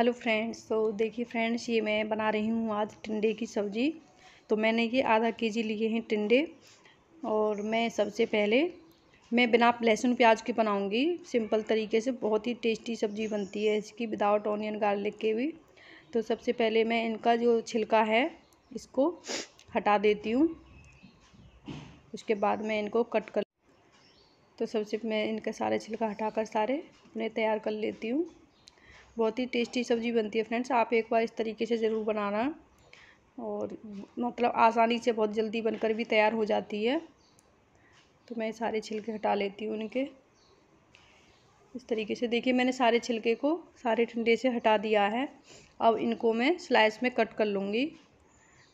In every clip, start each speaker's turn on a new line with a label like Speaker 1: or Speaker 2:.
Speaker 1: hello friends तो देखिए friends ये मैं बना रही हूँ आज टिंडे की सब्ज़ी तो मैंने ये आधा के जी लिए हैं टिंडे और मैं सबसे पहले मैं बिना लहसुन प्याज के बनाऊँगी सिंपल तरीके से बहुत ही टेस्टी सब्ज़ी बनती है इसकी विदाउट ऑनियन गार्लिक के भी तो सबसे पहले मैं इनका जो छिलका है इसको हटा देती हूँ उसके बाद मैं इनको कट कर तो सबसे मैं इनका सारे छिलका हटाकर सारे अपने तैयार कर लेती हूँ बहुत ही टेस्टी सब्ज़ी बनती है फ्रेंड्स आप एक बार इस तरीके से ज़रूर बनाना और मतलब आसानी से बहुत जल्दी बनकर भी तैयार हो जाती है तो मैं सारे छिलके हटा लेती हूँ उनके इस तरीके से देखिए मैंने सारे छिलके को सारे ठंडे से हटा दिया है अब इनको मैं स्लाइस में कट कर लूँगी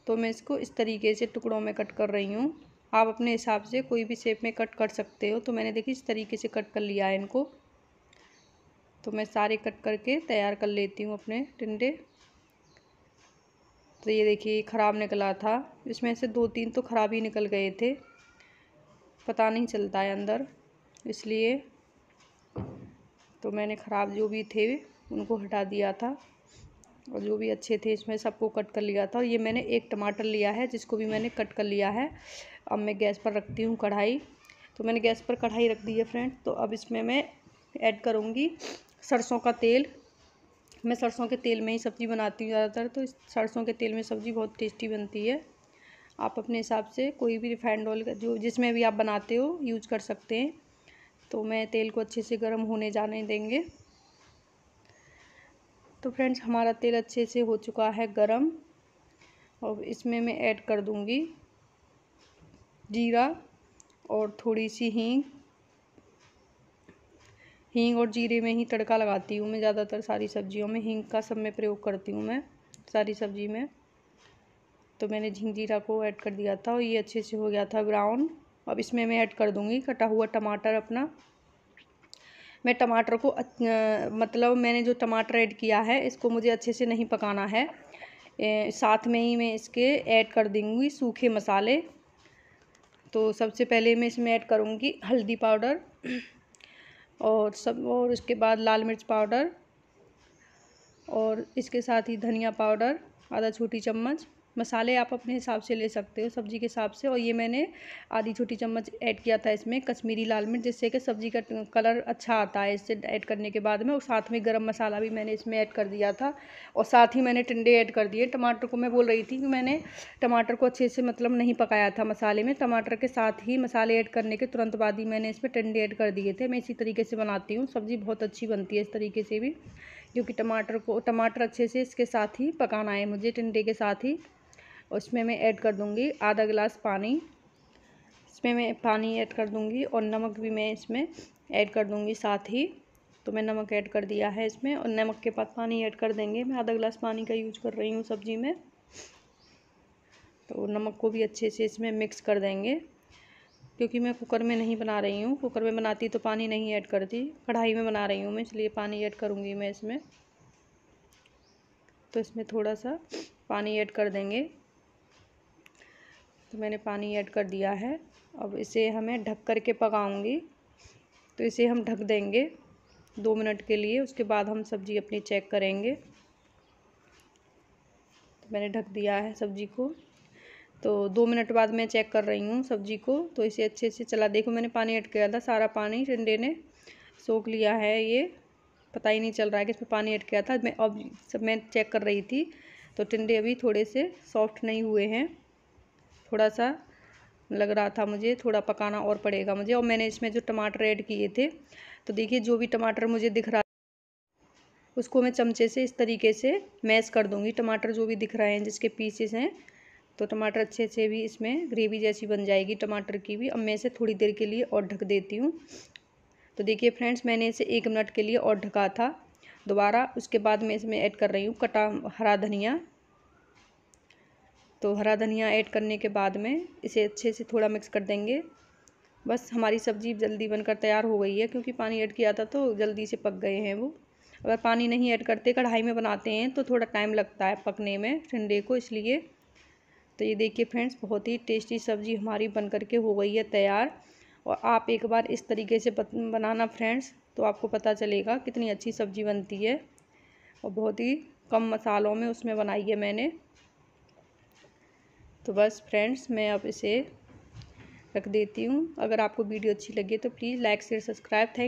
Speaker 1: तो मैं इसको इस तरीके से टुकड़ों में कट कर रही हूँ आप अपने हिसाब से कोई भी शेप में कट कर सकते हो तो मैंने देखिए इस तरीके से कट कर लिया है इनको तो मैं सारे कट करके तैयार कर लेती हूँ अपने टिंडे तो ये देखिए ख़राब निकला था इसमें से दो तीन तो ख़राब ही निकल गए थे पता नहीं चलता है अंदर इसलिए तो मैंने ख़राब जो भी थे उनको हटा दिया था और जो भी अच्छे थे इसमें सबको कट कर लिया था और ये मैंने एक टमाटर लिया है जिसको भी मैंने कट कर लिया है अब मैं गैस पर रखती हूँ कढ़ाई तो मैंने गैस पर कढ़ाई रख दी है फ्रेंड तो अब इसमें मैं ऐड करूँगी सरसों का तेल मैं सरसों के तेल में ही सब्ज़ी बनाती हूँ ज़्यादातर तो सरसों के तेल में सब्ज़ी बहुत टेस्टी बनती है आप अपने हिसाब से कोई भी रिफाइंड ऑयल जो जिसमें भी आप बनाते हो यूज कर सकते हैं तो मैं तेल को अच्छे से गर्म होने जाने देंगे तो फ्रेंड्स हमारा तेल अच्छे से हो चुका है गरम और इसमें मैं ऐड कर दूंगी जीरा और थोड़ी सी हींग हींग और जीरे में ही तड़का लगाती हूँ मैं ज़्यादातर सारी सब्जियों में हींग का सब में प्रयोग करती हूँ मैं सारी सब्जी में तो मैंने झींग जीरा को ऐड कर दिया था और ये अच्छे से हो गया था ब्राउन अब इसमें मैं ऐड कर दूँगी कटा हुआ टमाटर अपना मैं टमाटर को मतलब मैंने जो टमाटर ऐड किया है इसको मुझे अच्छे से नहीं पकाना है ए, साथ में ही मैं इसके ऐड कर दूँगी सूखे मसाले तो सबसे पहले मैं इसमें ऐड करूँगी हल्दी पाउडर और सब और उसके बाद लाल मिर्च पाउडर और इसके साथ ही धनिया पाउडर आधा छोटी चम्मच मसाले आप अपने हिसाब से ले सकते हो सब्ज़ी के हिसाब से और ये मैंने आधी छोटी चम्मच ऐड किया था इसमें कश्मीरी लाल मिर्च जिससे कि सब्ज़ी का कलर अच्छा आता है इससे ऐड करने के बाद में और साथ में गर्म मसाला भी मैंने इसमें ऐड कर दिया था और साथ ही मैंने टिंडे ऐड कर दिए टमाटर को मैं बोल रही थी कि मैंने टमाटर को अच्छे से मतलब नहीं पकाया था मसाले में टमाटर के साथ ही मसाले ऐड करने के तुरंत बाद ही मैंने इसमें टिंडे ऐड कर दिए थे मैं इसी तरीके से बनाती हूँ सब्ज़ी बहुत अच्छी बनती है इस तरीके से भी क्योंकि टमाटर को टमाटर अच्छे से इसके साथ ही पकाना है मुझे टिंडे के साथ ही उसमें मैं ऐड कर दूँगी आधा गिलास पानी इसमें मैं पानी ऐड कर दूँगी और नमक भी मैं इसमें ऐड कर दूँगी साथ ही तो मैं नमक ऐड कर दिया है इसमें और नमक के बाद पानी ऐड कर देंगे मैं आधा गिलास पानी का यूज कर रही हूँ सब्ज़ी में तो नमक को भी अच्छे से इसमें मिक्स कर देंगे क्योंकि मैं कुकर में नहीं बना रही हूँ कुकर में बनाती तो पानी नहीं ऐड करती कढ़ाई में बना रही हूँ मैं इसलिए पानी ऐड करूँगी मैं इसमें तो इसमें थोड़ा सा पानी ऐड कर देंगे तो मैंने पानी ऐड कर दिया है अब इसे हमें ढक कर के पकाऊँगी तो इसे हम ढक देंगे दो मिनट के लिए उसके बाद हम सब्ज़ी अपनी चेक करेंगे तो मैंने ढक दिया है सब्ज़ी को तो दो मिनट बाद मैं चेक कर रही हूँ सब्ज़ी को तो इसे अच्छे से चला देखो मैंने पानी ऐड किया था सारा पानी ठंडे ने सोख लिया है ये पता ही नहीं चल रहा है कि इसमें पानी ऐड किया था मैं अब सब मैं चेक कर रही थी तो टिंडे अभी थोड़े से सॉफ्ट नहीं हुए हैं थोड़ा सा लग रहा था मुझे थोड़ा पकाना और पड़ेगा मुझे और मैंने इसमें जो टमाटर ऐड किए थे तो देखिए जो भी टमाटर मुझे दिख रहा उसको मैं चमचे से इस तरीके से मैश कर दूँगी टमाटर जो भी दिख रहे हैं जिसके पीसेस हैं तो टमाटर अच्छे अच्छे भी इसमें ग्रेवी जैसी बन जाएगी टमाटर की भी अब मैं इसे थोड़ी देर के लिए और ढक देती हूँ तो देखिए फ्रेंड्स मैंने इसे एक मिनट के लिए और ढका था दोबारा उसके बाद मैं इसमें ऐड कर रही हूँ कटा हरा धनिया तो हरा धनिया ऐड करने के बाद में इसे अच्छे से थोड़ा मिक्स कर देंगे बस हमारी सब्ज़ी जल्दी बनकर तैयार हो गई है क्योंकि पानी ऐड किया था तो जल्दी से पक गए हैं वो अगर पानी नहीं ऐड करते कढ़ाई में बनाते हैं तो थोड़ा टाइम लगता है पकने में ठंडे को इसलिए तो ये देखिए फ्रेंड्स बहुत ही टेस्टी सब्ज़ी हमारी बन करके हो गई है तैयार और आप एक बार इस तरीके से बनाना फ्रेंड्स तो आपको पता चलेगा कितनी अच्छी सब्ज़ी बनती है और बहुत ही कम मसालों में उसमें बनाई है मैंने तो बस फ्रेंड्स मैं अब इसे रख देती हूँ अगर आपको वीडियो अच्छी लगे तो please like share subscribe thank